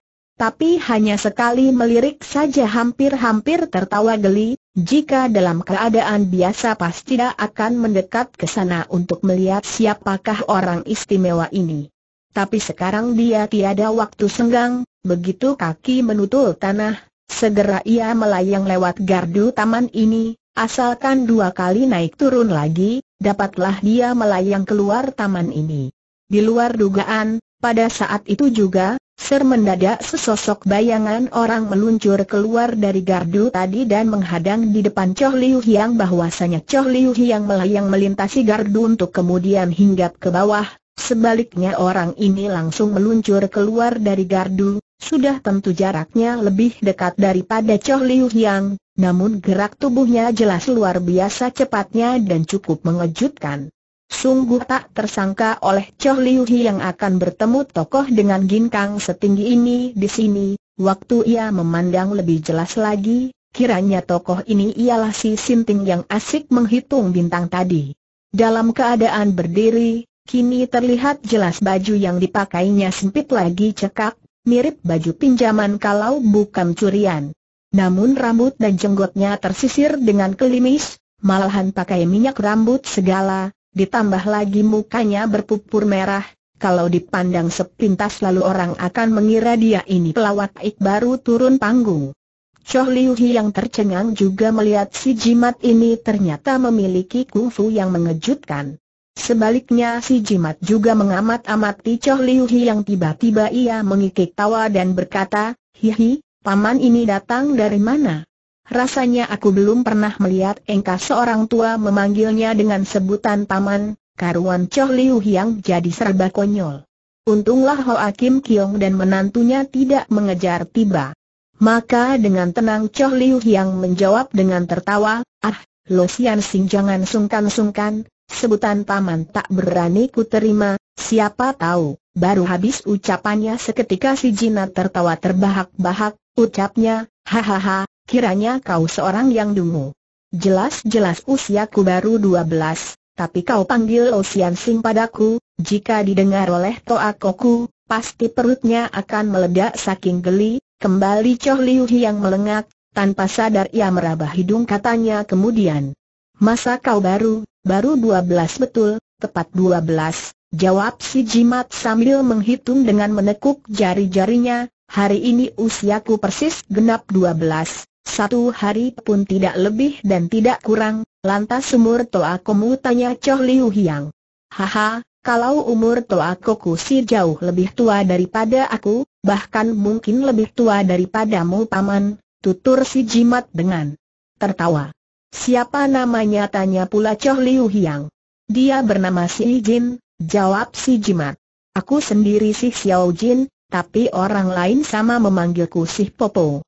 tapi hanya sekali melirik saja hampir-hampir tertawa geli, jika dalam keadaan biasa pasti tidak akan mendekat ke sana untuk melihat siapakah orang istimewa ini. Tapi sekarang dia tiada waktu senggang, begitu kaki menutul tanah, segera ia melayang lewat gardu taman ini, asalkan dua kali naik turun lagi, dapatlah dia melayang keluar taman ini. Di luar dugaan, pada saat itu juga, Ser mendadak sesosok bayangan orang meluncur keluar dari gardu tadi dan menghadang di depan Choh Liu Hiang bahwasanya Choh Liu Hiang melayang melintasi gardu untuk kemudian hinggap ke bawah. Sebaliknya orang ini langsung meluncur keluar dari gardu, sudah tentu jaraknya lebih dekat daripada Choh Liu Hiang, namun gerak tubuhnya jelas luar biasa cepatnya dan cukup mengejutkan. Sungguh tak tersangka oleh Choh Liu Hi yang akan bertemu tokoh dengan gin kang setinggi ini di sini, waktu ia memandang lebih jelas lagi, kiranya tokoh ini ialah si Sinting yang asik menghitung bintang tadi. Dalam keadaan berdiri, kini terlihat jelas baju yang dipakainya sempit lagi cekak, mirip baju pinjaman kalau bukan curian. Namun rambut dan jenggotnya tersisir dengan kelimis, malahan pakai minyak rambut segala, Ditambah lagi mukanya berpupur merah, kalau dipandang sepintas lalu orang akan mengira dia ini pelawat ik baru turun panggung. Choh Liu Hi yang tercengang juga melihat si jimat ini ternyata memiliki kungfu yang mengejutkan. Sebaliknya si jimat juga mengamat-amati Choh Liu Hi yang tiba-tiba ia mengikik tawa dan berkata, Hihi, paman ini datang dari mana? rasanya aku belum pernah melihat engkau seorang tua memanggilnya dengan sebutan paman, karuan Choh Liu Hiang jadi serba konyol. Untunglah Ho Akim Kiong dan menantunya tidak mengejar tiba. Maka dengan tenang Choh Liu Hiang menjawab dengan tertawa, ah, Lo Sian Sing jangan sungkan-sungkan, sebutan paman tak berani ku terima, siapa tahu, baru habis ucapannya seketika si Jinat tertawa terbahak-bahak, ucapnya, hahaha, kiranya kau seorang yang dungu. Jelas-jelas usiaku baru 12, tapi kau panggil Osian Sing padaku, jika didengar oleh toa koku, pasti perutnya akan meledak saking geli, kembali Choh Liu yang melengak, tanpa sadar ia meraba hidung katanya kemudian. Masa kau baru, baru 12 betul, tepat 12, jawab si jimat sambil menghitung dengan menekuk jari-jarinya, hari ini usiaku persis genap 12, satu hari pun tidak lebih dan tidak kurang, lantas umur Toa Komu tanya Choh Liu Hiang. Haha, kalau umur Toa Koku si jauh lebih tua daripada aku, bahkan mungkin lebih tua daripadamu paman, tutur si jimat dengan tertawa. Siapa namanya tanya pula Choh Liu Hiang. Dia bernama Si Jin, jawab si jimat. Aku sendiri si Xiao Jin, tapi orang lain sama memanggilku si Popo.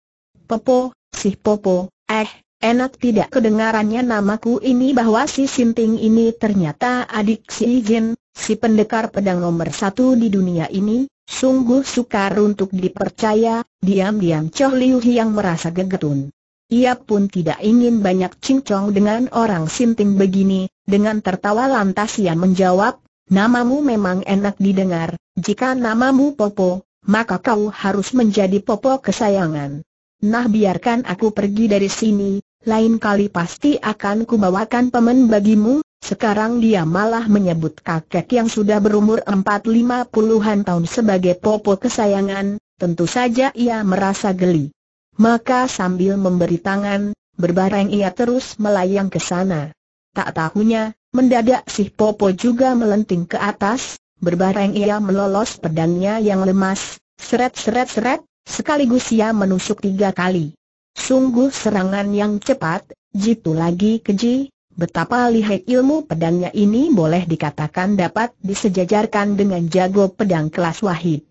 Popo, Si Popo, eh, enak tidak kedengarannya namaku ini bahwa si Sinting ini ternyata adik si Jin, si pendekar pedang nomor satu di dunia ini, sungguh sukar untuk dipercaya, diam-diam Choh Liu yang merasa gegetun. Ia pun tidak ingin banyak cincong dengan orang sinting begini, dengan tertawa lantas ia menjawab, namamu memang enak didengar, jika namamu Popo, maka kau harus menjadi Popo kesayangan. Nah biarkan aku pergi dari sini, lain kali pasti akan kubawakan pemen bagimu, sekarang dia malah menyebut kakek yang sudah berumur empat lima puluhan tahun sebagai popo kesayangan, tentu saja ia merasa geli. Maka sambil memberi tangan, berbareng ia terus melayang ke sana. Tak tahunya, mendadak si popo juga melenting ke atas, berbareng ia melolos pedangnya yang lemas, seret-seret-seret, Sekaligus ia menusuk tiga kali. Sungguh serangan yang cepat, jitu lagi keji, betapa lihai ilmu pedangnya ini boleh dikatakan dapat disejajarkan dengan jago pedang kelas wahid.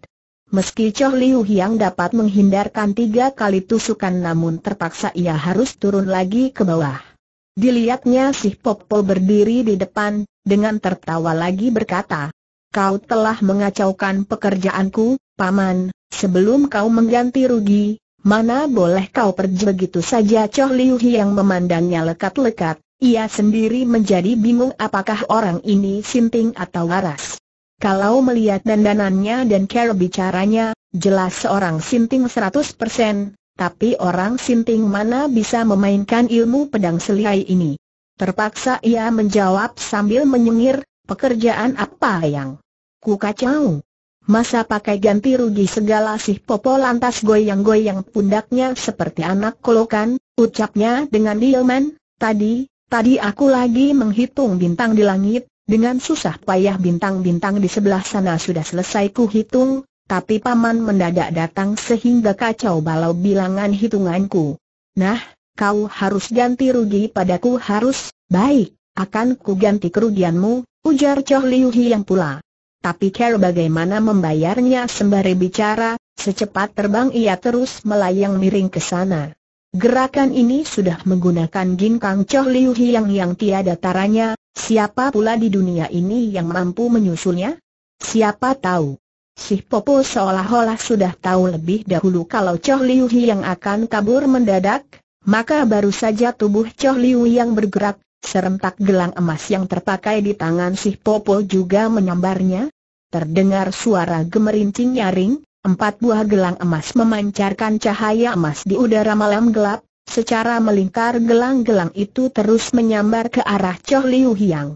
Meski Choh Liu Hiang dapat menghindarkan tiga kali tusukan namun terpaksa ia harus turun lagi ke bawah. Dilihatnya si Popo berdiri di depan, dengan tertawa lagi berkata, Kau telah mengacaukan pekerjaanku, Paman, sebelum kau mengganti rugi, mana boleh kau pergi begitu saja Choh Liu yang memandangnya lekat-lekat, ia sendiri menjadi bingung apakah orang ini sinting atau waras. Kalau melihat dandanannya dan cara bicaranya, jelas seorang sinting 100%, tapi orang sinting mana bisa memainkan ilmu pedang selihai ini. Terpaksa ia menjawab sambil menyengir, pekerjaan apa yang ku kacau? Masa pakai ganti rugi segala sih Popo lantas goyang-goyang pundaknya seperti anak kolokan, ucapnya dengan Dilman, tadi, tadi aku lagi menghitung bintang di langit, dengan susah payah bintang-bintang di sebelah sana sudah selesai kuhitung, tapi paman mendadak datang sehingga kacau balau bilangan hitunganku. Nah, kau harus ganti rugi padaku harus, baik, akan ku ganti kerugianmu, ujar Choh Liu Hiang pula tapi Care bagaimana membayarnya sembari bicara, secepat terbang ia terus melayang miring ke sana. Gerakan ini sudah menggunakan ginkang Choh Liu Hiang yang tiada taranya, siapa pula di dunia ini yang mampu menyusulnya? Siapa tahu? Si Popo seolah-olah sudah tahu lebih dahulu kalau Choh Liu Hiang akan kabur mendadak, maka baru saja tubuh Choh Liu yang bergerak Serentak gelang emas yang terpakai di tangan si Popo juga menyambarnya. Terdengar suara gemerincing nyaring, empat buah gelang emas memancarkan cahaya emas di udara malam gelap, secara melingkar gelang-gelang itu terus menyambar ke arah Choh Liu Hiang.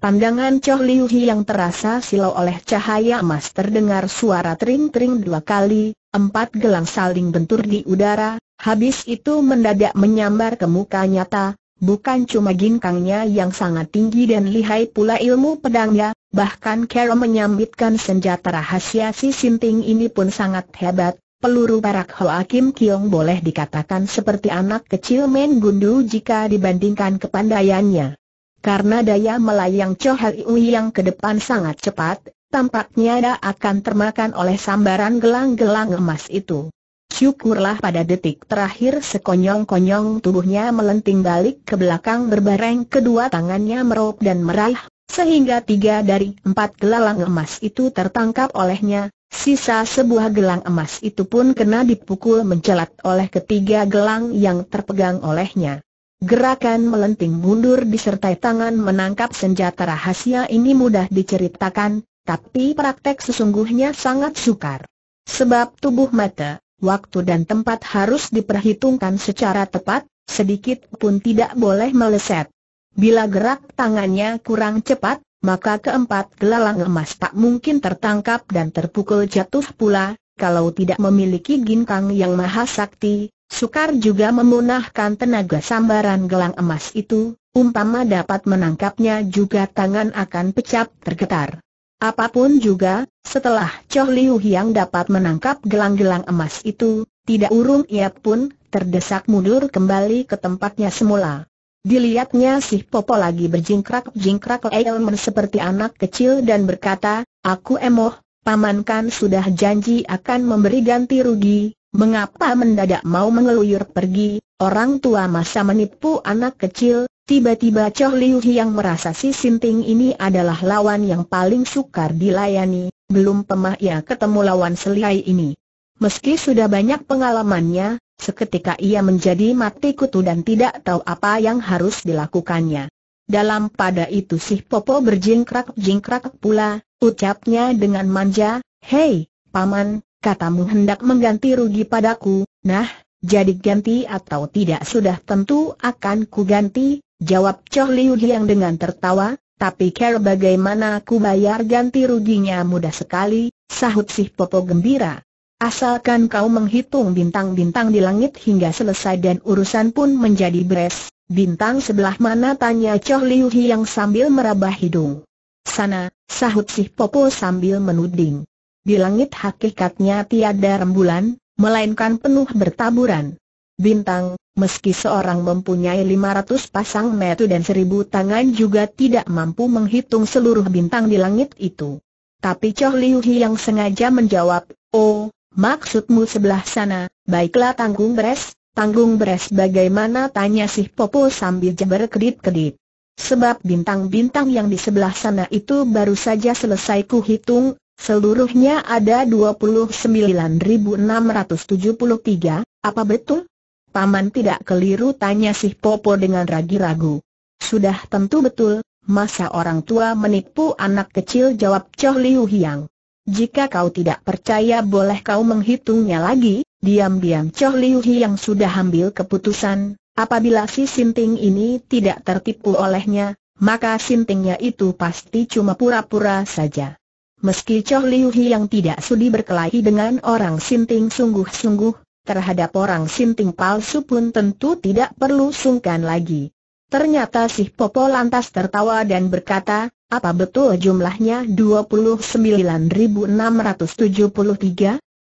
Pandangan Choh Liu Hiang terasa silau oleh cahaya emas terdengar suara tering-tering dua kali, empat gelang saling bentur di udara, habis itu mendadak menyambar ke muka nyata, Bukan cuma ginkangnya yang sangat tinggi dan lihai pula ilmu pedangnya, bahkan Kero menyambitkan senjata rahasia si Sinting ini pun sangat hebat, Peluru parak Hoa Kim Kiong boleh dikatakan seperti anak kecil main gundu jika dibandingkan kepandaiannya. Karena daya melayang Cho Hui yang ke depan sangat cepat, tampaknya dia akan termakan oleh sambaran gelang-gelang emas itu. Syukurlah pada detik terakhir sekonyong-konyong tubuhnya melenting balik ke belakang berbareng kedua tangannya merop dan meraih, sehingga tiga dari empat gelang emas itu tertangkap olehnya, sisa sebuah gelang emas itu pun kena dipukul mencelat oleh ketiga gelang yang terpegang olehnya. Gerakan melenting mundur disertai tangan menangkap senjata rahasia ini mudah diceritakan, tapi praktek sesungguhnya sangat sukar. Sebab tubuh mata, waktu dan tempat harus diperhitungkan secara tepat, sedikit pun tidak boleh meleset. Bila gerak tangannya kurang cepat, maka keempat gelalang emas tak mungkin tertangkap dan terpukul jatuh pula, kalau tidak memiliki ginkang yang maha sakti, sukar juga memunahkan tenaga sambaran gelang emas itu, umpama dapat menangkapnya juga tangan akan pecah tergetar. Apapun juga, setelah Choh Liu Hiang dapat menangkap gelang-gelang emas itu, tidak urung ia pun terdesak mundur kembali ke tempatnya semula. Dilihatnya si Popo lagi berjingkrak-jingkrak Elmer seperti anak kecil dan berkata, Aku emoh, pamankan sudah janji akan memberi ganti rugi, mengapa mendadak mau mengeluyur pergi, Orang tua masa menipu anak kecil, tiba-tiba Choh Liu yang merasa si Sinting ini adalah lawan yang paling sukar dilayani, belum pemah ia ketemu lawan selai ini. Meski sudah banyak pengalamannya, seketika ia menjadi mati kutu dan tidak tahu apa yang harus dilakukannya. Dalam pada itu si Popo berjingkrak-jingkrak pula, ucapnya dengan manja, Hei, Paman, katamu hendak mengganti rugi padaku, nah, jadi ganti atau tidak sudah tentu akan ku ganti, jawab Choh Liu Hiang dengan tertawa, tapi care bagaimana aku bayar ganti ruginya mudah sekali, sahut si Popo gembira. Asalkan kau menghitung bintang-bintang di langit hingga selesai dan urusan pun menjadi beres, bintang sebelah mana tanya Choh Liu Hiang sambil meraba hidung. Sana, sahut si Popo sambil menuding. Di langit hakikatnya tiada rembulan, melainkan penuh bertaburan. Bintang, meski seorang mempunyai 500 pasang metu dan 1000 tangan juga tidak mampu menghitung seluruh bintang di langit itu. Tapi Choh Liu yang sengaja menjawab, Oh, maksudmu sebelah sana, baiklah tanggung beres, tanggung beres bagaimana tanya sih Popo sambil berkedip-kedip. Sebab bintang-bintang yang di sebelah sana itu baru saja selesai kuhitung, Seluruhnya ada 29.673, apa betul? Paman tidak keliru tanya si Popo dengan ragi ragu Sudah tentu betul, masa orang tua menipu anak kecil jawab Choh Liu Hiang. Jika kau tidak percaya boleh kau menghitungnya lagi, diam-diam Choh Liu Hiang sudah ambil keputusan, apabila si Sinting ini tidak tertipu olehnya, maka Sintingnya itu pasti cuma pura-pura saja. Meski Choh Liu yang tidak sudi berkelahi dengan orang sinting sungguh-sungguh, terhadap orang sinting palsu pun tentu tidak perlu sungkan lagi. Ternyata si Popo lantas tertawa dan berkata, apa betul jumlahnya 29.673?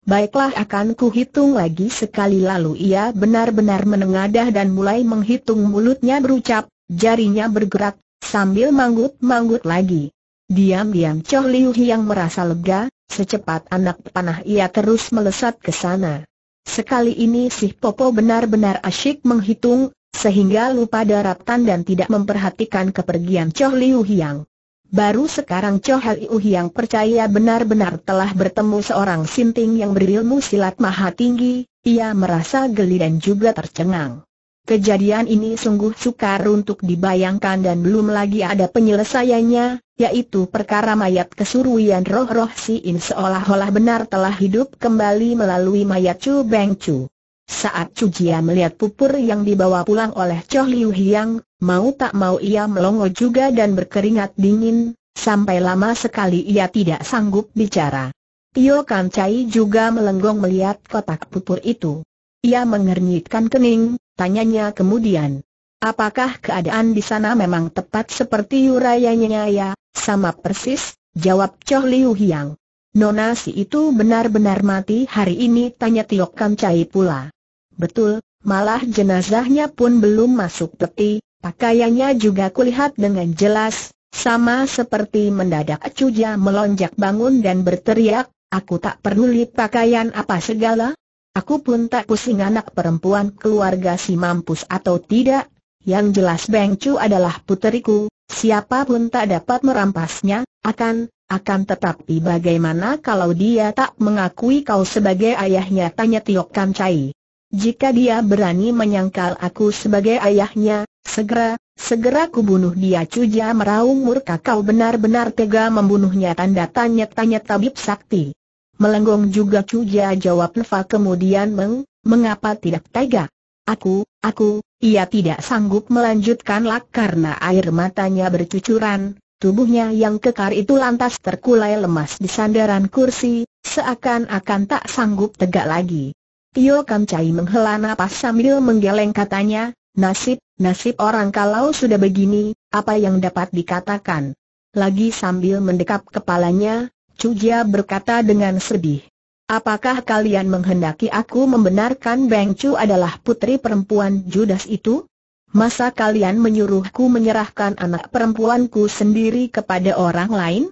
Baiklah akan kuhitung lagi sekali lalu ia benar-benar menengadah dan mulai menghitung mulutnya berucap, jarinya bergerak, sambil manggut-manggut lagi. Diam-diam Chow Liu yang merasa lega, secepat anak panah ia terus melesat ke sana. Sekali ini si Popo benar-benar asyik menghitung, sehingga lupa daratan dan tidak memperhatikan kepergian Chow Liu Hiang. Baru sekarang Chow Liu Hiang percaya benar-benar telah bertemu seorang sinting yang berilmu silat maha tinggi, ia merasa geli dan juga tercengang. Kejadian ini sungguh sukar untuk dibayangkan dan belum lagi ada penyelesaiannya, yaitu perkara mayat kesuruyan roh-roh si In seolah-olah benar telah hidup kembali melalui mayat Chu Beng Chu. Saat Chu Jia melihat pupur yang dibawa pulang oleh Choh Liu Hiang, mau tak mau ia melongo juga dan berkeringat dingin, sampai lama sekali ia tidak sanggup bicara. Tio Kan Chai juga melenggong melihat kotak pupur itu. Ia mengernyitkan kening, tanyanya kemudian. Apakah keadaan di sana memang tepat seperti urayanya ya? Sama persis, jawab Choh Liu Hiang. Nona si itu benar-benar mati hari ini tanya Tiok Kam Chai pula. Betul, malah jenazahnya pun belum masuk peti, pakaiannya juga kulihat dengan jelas, sama seperti mendadak Cuja melonjak bangun dan berteriak, aku tak perlu pakaian apa segala, Aku pun tak pusing anak perempuan keluarga si mampus atau tidak, yang jelas Beng Chu adalah puteriku, siapapun tak dapat merampasnya, akan, akan tetapi bagaimana kalau dia tak mengakui kau sebagai ayahnya tanya Tiok Kam Chai. Jika dia berani menyangkal aku sebagai ayahnya, segera, segera kubunuh dia Cuja meraung murka kau benar-benar tega membunuhnya tanda tanya-tanya tabib sakti. Melenggong juga Cuja jawab Nefa kemudian meng, mengapa tidak tega? Aku, aku, ia tidak sanggup melanjutkan lak karena air matanya bercucuran, tubuhnya yang kekar itu lantas terkulai lemas di sandaran kursi, seakan-akan tak sanggup tegak lagi. Tio Kam menghela napas sambil menggeleng katanya, nasib, nasib orang kalau sudah begini, apa yang dapat dikatakan? Lagi sambil mendekap kepalanya, Cuja berkata dengan sedih. Apakah kalian menghendaki aku membenarkan Beng Chu adalah putri perempuan Judas itu? Masa kalian menyuruhku menyerahkan anak perempuanku sendiri kepada orang lain?